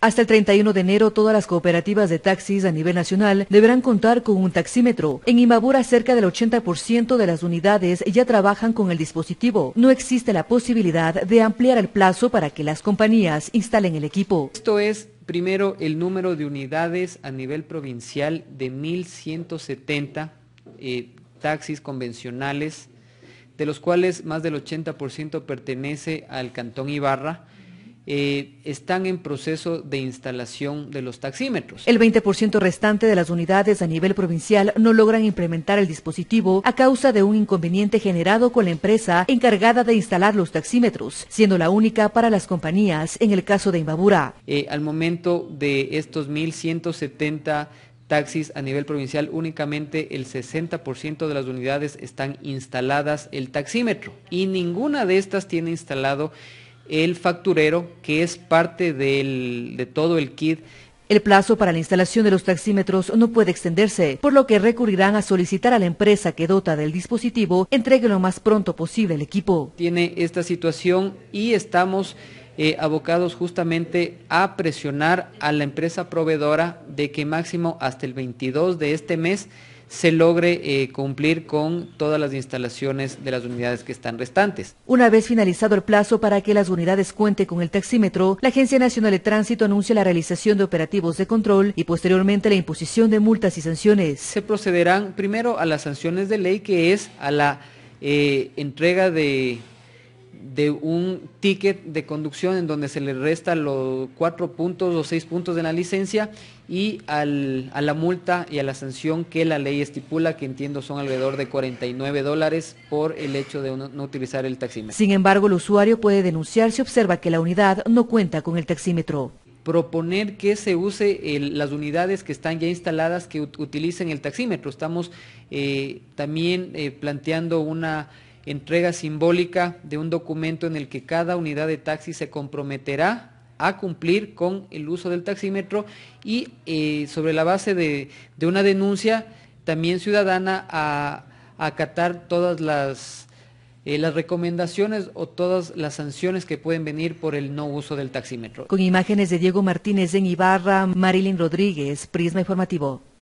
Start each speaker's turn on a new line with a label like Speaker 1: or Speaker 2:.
Speaker 1: Hasta el 31 de enero, todas las cooperativas de taxis a nivel nacional deberán contar con un taxímetro. En Imabura, cerca del 80% de las unidades ya trabajan con el dispositivo. No existe la posibilidad de ampliar el plazo para que las compañías instalen el equipo.
Speaker 2: Esto es primero el número de unidades a nivel provincial de 1.170 eh, taxis convencionales, de los cuales más del 80% pertenece al Cantón Ibarra eh, están en proceso de instalación de los taxímetros.
Speaker 1: El 20% restante de las unidades a nivel provincial no logran implementar el dispositivo a causa de un inconveniente generado con la empresa encargada de instalar los taxímetros, siendo la única para las compañías en el caso de Imbabura.
Speaker 2: Eh, al momento de estos 1.170 taxis a nivel provincial, únicamente el 60% de las unidades están instaladas el taxímetro y ninguna de estas tiene instalado el facturero, que es parte de todo el kit
Speaker 1: el plazo para la instalación de los taxímetros no puede extenderse, por lo que recurrirán a solicitar a la empresa que dota del dispositivo entregue lo más pronto posible el equipo.
Speaker 2: Tiene esta situación y estamos eh, abocados justamente a presionar a la empresa proveedora de que máximo hasta el 22 de este mes se logre eh, cumplir con todas las instalaciones de las unidades que están restantes.
Speaker 1: Una vez finalizado el plazo para que las unidades cuenten con el taxímetro, la Agencia Nacional de Tránsito anuncia la realización de operativos de control y posteriormente la imposición de multas y sanciones. Se
Speaker 2: procederán primero a las sanciones de ley, que es a la eh, entrega de de un ticket de conducción en donde se le resta los cuatro puntos o seis puntos de la licencia y al, a la multa y a la sanción que la ley estipula, que entiendo son alrededor de 49 dólares por el hecho de no, utilizar el taxímetro. Sin
Speaker 1: embargo, el usuario puede denunciar si observa que la unidad no cuenta con el taxímetro
Speaker 2: proponer que se use las unidades que están ya instaladas que utilicen el taxímetro. Estamos eh, también eh, planteando una entrega simbólica de un documento en el que cada unidad de taxi se comprometerá a cumplir con el uso del taxímetro y eh, sobre la base de, una denuncia también ciudadana a, acatar todas las, eh, las recomendaciones o todas las sanciones que pueden venir por el no uso del taxímetro. Con
Speaker 1: imágenes de Diego Martínez en Ibarra, Marilyn Rodríguez, Prisma Informativo.